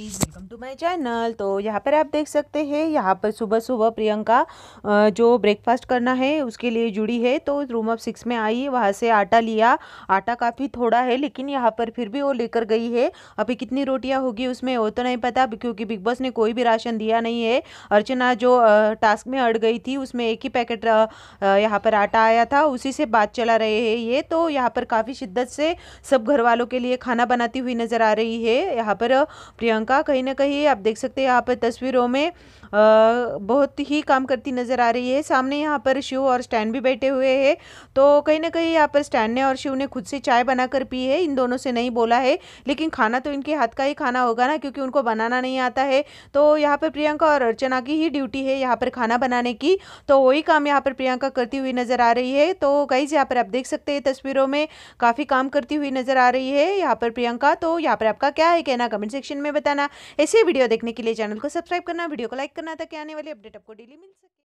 welcome to my channel तो यहाँ पर आप देख सकते हैं यहाँ पर सुबह सुबह प्रियंका जो ब्रेकफास्ट करना है उसके लिए जुड़ी है तो रूम ऑफ सिक्स में आई वहाँ से आटा लिया आटा काफ़ी थोड़ा है लेकिन यहाँ पर फिर भी वो लेकर गई है अभी कितनी रोटियाँ होगी उसमें वो तो नहीं पता क्योंकि बिग बॉस ने कोई भी राशन दिया नहीं है अर्चना जो टास्क में अड़ गई थी उसमें एक ही पैकेट यहाँ पर आटा आया था उसी से बात चला रहे है ये तो यहाँ पर काफ़ी शिद्दत से सब घर वालों के लिए खाना बनाती हुई नज़र आ रही है यहाँ पर प्रियंका का कहीं ना कहीं आप देख सकते हैं यहाँ पर तस्वीरों में आ, बहुत ही काम करती नजर आ रही है सामने यहाँ पर शिव और स्टैंड भी बैठे हुए हैं तो कहीं ना कहीं यहाँ पर स्टैंड ने और शिव ने खुद से चाय बनाकर पी है इन दोनों से नहीं बोला है लेकिन खाना तो इनके हाथ का ही खाना होगा ना क्योंकि उनको बनाना नहीं आता है तो यहाँ पर प्रियंका और अर्चना की ही ड्यूटी है यहाँ पर खाना बनाने की तो वही काम यहाँ पर प्रियंका करती हुई नजर आ रही है तो कई यहाँ पर आप देख सकते हैं तस्वीरों में काफ़ी काम करती हुई नजर आ रही है यहाँ पर प्रियंका तो यहाँ पर आपका क्या है कहना कमेंट सेक्शन में बताना बनाना ऐसे वीडियो देखने के लिए चैनल को सब्सक्राइब करना वीडियो को लाइक करना ताकि आने वाली अपडेट आपको डेली मिल सके